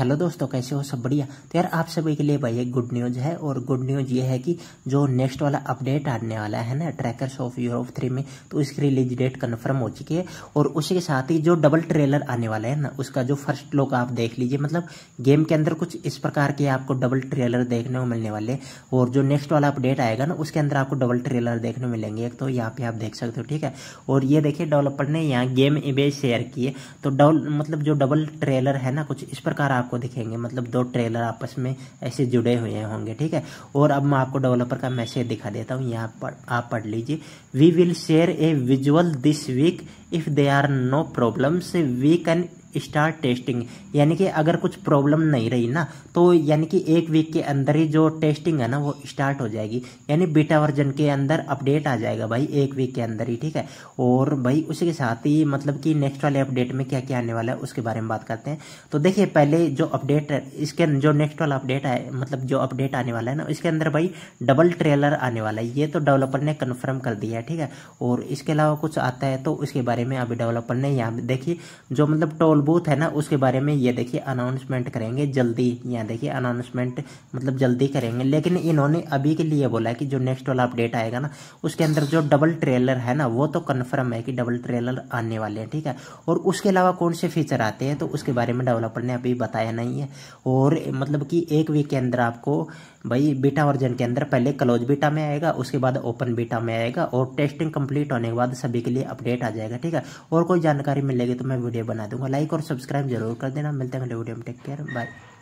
hello दोस्तों कैसे हो सब बढ़िया तो यार आप सभी के लिए भाई एक गुड न्यूज़ है और गुड न्यूज़ ये है कि जो नेक्स्ट वाला अपडेट आने वाला है ना ट्रैकर्स ऑफ यूरोप थ्री में तो इसकी रिलीज डेट कन्फर्म हो चुकी है और उसी के साथ ही जो डबल ट्रेलर आने वाला है ना उसका जो फर्स्ट लुक आप देख लीजिए मतलब गेम के अंदर कुछ इस प्रकार के आपको डबल ट्रेलर देखने को मिलने वाले और जो नेक्स्ट वाला अपडेट आएगा ना उसके अंदर आपको डबल ट्रेलर देखने को मिलेंगे एक तो यहाँ पे आप देख सकते हो ठीक है और ये देखिए डेवलपर ने यहाँ गेम इमेज शेयर किए तो डबल मतलब जो डबल ट्रेलर है ना कुछ इस प्रकार आप आपको दिखेंगे मतलब दो ट्रेलर आपस में ऐसे जुड़े हुए होंगे ठीक है और अब मैं आपको डेवलपर का मैसेज दिखा देता हूँ यहाँ पर आप पढ़ लीजिए we will share a visual this week if they are no problems we can start testing यानी कि अगर कुछ प्रॉब्लम नहीं रही ना तो यानी कि एक वीक के अंदर ही जो टेस्टिंग है ना वो स्टार्ट हो जाएगी यानी बीटा वर्जन के अंदर अपडेट आ जाएगा भाई एक वीक के अंदर ही ठीक है और भाई उसी के साथ ही मतलब कि नेक्स्ट वाले अपडेट में क्या क्या आने वाला है उसके बारे में बात करते हैं तो देखिए पहले जो अपडेट इसके जो नेक्स्ट वाला अपडेट है मतलब जो अपडेट आने वाला है ना इसके अंदर भाई डबल ट्रेलर आने वाला है ये तो डेवलपर ने कन्फर्म कर दिया है ठीक है और इसके अलावा कुछ आता है तो उसके बारे में अभी डेवलपर ने यहाँ देखिए जो मतलब टोल टोल बूथ है ना उसके बारे में ये देखिए अनाउंसमेंट करेंगे जल्दी यहाँ देखिए अनाउंसमेंट मतलब जल्दी करेंगे लेकिन इन्होंने अभी के लिए बोला कि जो नेक्स्ट वाला अपडेट आएगा ना उसके अंदर जो डबल ट्रेलर है ना वो तो कन्फर्म है कि डबल ट्रेलर आने वाले हैं ठीक है और उसके अलावा कौन से फीचर आते हैं तो उसके बारे में डेवलपर ने अभी बताया नहीं है और मतलब कि एक वीक के अंदर आपको भाई बीटा वर्जन के अंदर पहले क्लोज बीटा में आएगा उसके बाद ओपन बीटा में आएगा और टेस्टिंग कंप्लीट होने के बाद सभी के लिए अपडेट आ जाएगा ठीक है और कोई जानकारी मिलेगी तो मैं वीडियो बना दूंगा लाइक लाइक और सब्सक्राइब जरूर कर देना मिलते हैं अगले वीडियो में टेक केयर बाय